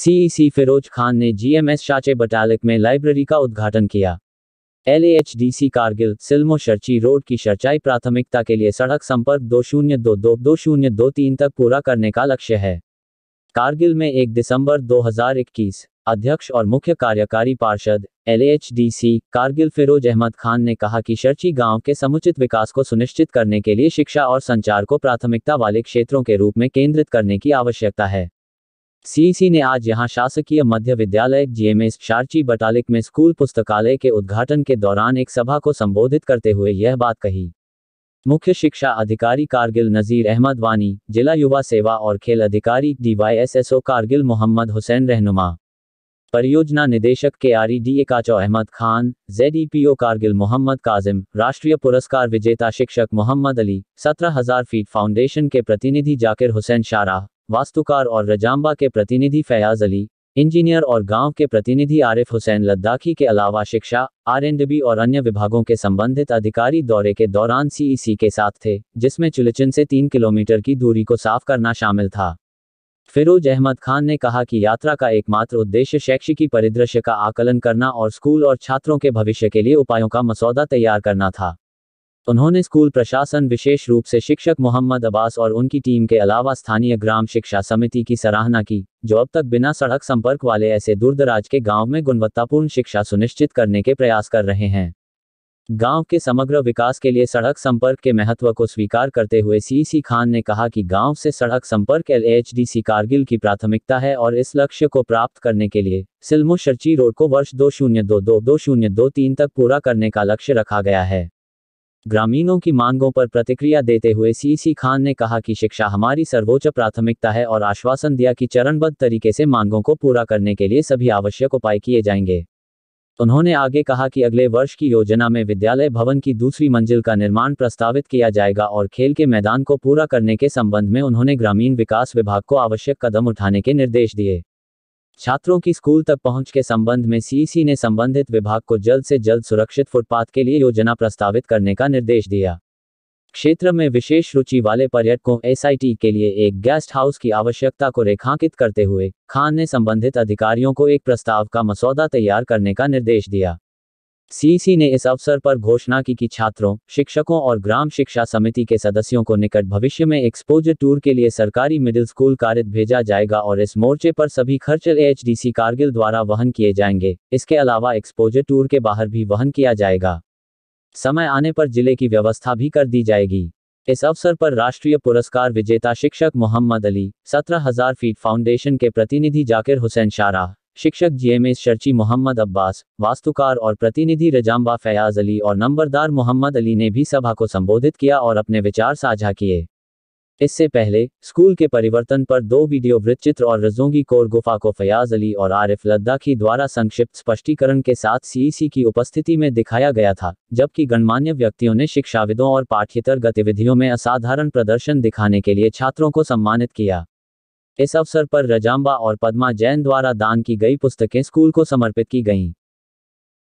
CEC Firoz Khan ने GMS शाचे Batalik में library का उद्घाटन किया एलएएचडीसी कारगिल सिल्मो शर्ची रोड की शर्चाई प्राथमिकता के लिए सड़क संपर्क दो शून्य दो दो दो शून्य दो तीन तक पूरा करने का लक्ष्य है कारगिल में 1 दिसंबर 2021 अध्यक्ष और मुख्य कार्यकारी पार्षद एलएएचडीसी कारगिल फिरोज अहमद खान ने कहा कि शर्ची गांव के समुचित विकास को सुनिश्चित करने के लिए शिक्षा और संचार को प्राथमिकता वाले क्षेत्रों के रूप में केंद्रित करने की आवश्यकता है सीईसी ने आज यहां शासकीय मध्य विद्यालय जीएमएस शारची बटालिक में स्कूल पुस्तकालय के उद्घाटन के दौरान एक सभा को संबोधित करते हुए यह बात कही मुख्य शिक्षा अधिकारी कारगिल नज़ीर अहमद वानी जिला युवा सेवा और खेल अधिकारी डीवाईएसएसओ कारगिल मोहम्मद हुसैन रहनुमा परियोजना निदेशक के R E D A Kacho Ahmad Khan Z E P O Kargil Mohammad Kazim राष्ट्रीय पुरस्कार विजेता शिक्षक मोहम्मद अली सत्रह हजार फीट फाउंडेशन के प्रतिनिधि जाकिर हुसैन शाराह वास्तुकार और रजाम्बा के प्रतिनिधि फयाज अली इंजीनियर और गांव के प्रतिनिधि आरिफ हुसैन लद्दाखी के अलावा शिक्षा आर एंड बी और अन्य विभागों के संबंधित अधिकारी दौरे के दौरान सीईसी e के साथ थे जिसमें चुलचिन से तीन किलोमीटर की दूरी को साफ करना शामिल था फिरोज अहमद खान ने कहा कि यात्रा का एकमात्र उद्देश्य शैक्षिकी परिदृश्य का आकलन करना और स्कूल और छात्रों के भविष्य के लिए उपायों का मसौदा तैयार करना था उन्होंने स्कूल प्रशासन विशेष रूप से शिक्षक मोहम्मद अब्बास और उनकी टीम के अलावा स्थानीय ग्राम शिक्षा समिति की सराहना की जो अब तक बिना सड़क संपर्क वाले ऐसे दूरदराज के गांव में गुणवत्तापूर्ण शिक्षा सुनिश्चित करने के प्रयास कर रहे हैं गांव के समग्र विकास के लिए सड़क संपर्क के महत्व को स्वीकार करते हुए सीसी खान ने कहा कि गांव से सड़क संपर्क एल कारगिल की प्राथमिकता है और इस लक्ष्य को प्राप्त करने के लिए सिल्मो शर्ची रोड को वर्ष दो शून्य दो दो दो शून्य दो तीन तक पूरा करने का लक्ष्य रखा गया है ग्रामीणों की मांगों पर प्रतिक्रिया देते हुए सीसी खान ने कहा कि शिक्षा हमारी सर्वोच्च प्राथमिकता है और आश्वासन दिया कि चरणबद्ध तरीके से मांगों को पूरा करने के लिए सभी आवश्यक उपाय किए जाएंगे उन्होंने आगे कहा कि अगले वर्ष की योजना में विद्यालय भवन की दूसरी मंजिल का निर्माण प्रस्तावित किया जाएगा और खेल के मैदान को पूरा करने के संबंध में उन्होंने ग्रामीण विकास विभाग को आवश्यक कदम उठाने के निर्देश दिए छात्रों की स्कूल तक पहुंच के संबंध में सीईसी ने संबंधित विभाग को जल्द से जल्द सुरक्षित फुटपाथ के लिए योजना प्रस्तावित करने का निर्देश दिया क्षेत्र में विशेष रुचि वाले पर्यटकों एसआईटी के लिए एक गेस्ट हाउस की आवश्यकता को रेखांकित करते हुए खान ने संबंधित अधिकारियों को एक प्रस्ताव का मसौदा तैयार करने का निर्देश दिया सीसी ने इस अवसर पर घोषणा की कि छात्रों शिक्षकों और ग्राम शिक्षा समिति के सदस्यों को निकट भविष्य में एक्सपोजर टूर के लिए सरकारी मिडिल स्कूल कारित भेजा जाएगा और इस मोर्चे पर सभी खर्च एएचडीसी कारगिल द्वारा वहन किए जाएंगे इसके अलावा एक्सपोजर टूर के बाहर भी वहन किया जाएगा समय आने पर जिले की व्यवस्था भी कर दी जाएगी इस अवसर पर राष्ट्रीय पुरस्कार विजेता शिक्षक मोहम्मद अली सत्रह हजार फीट फाउंडेशन के प्रतिनिधि जाकिर हुसैन शाराह शिक्षक जीएमएस शर्ची मोहम्मद अब्बास वास्तुकार और प्रतिनिधि रजाम्बा फयाज अली और नंबरदार मोहम्मद अली ने भी सभा को संबोधित किया और अपने विचार साझा किए इससे पहले स्कूल के परिवर्तन पर दो वीडियो वृत्तचित्र और रजोंगी कोर गुफा को फयाज अली और आरिफ लद्दाखी द्वारा संक्षिप्त स्पष्टीकरण के साथ सीईसी की उपस्थिति में दिखाया गया था जबकि गणमान्य व्यक्तियों ने शिक्षाविदों और पाठ्यतर गतिविधियों में असाधारण प्रदर्शन दिखाने के लिए छात्रों को सम्मानित किया इस अवसर पर रजाम्बा और पद्मा जैन द्वारा दान की गई पुस्तकें स्कूल को समर्पित की गईं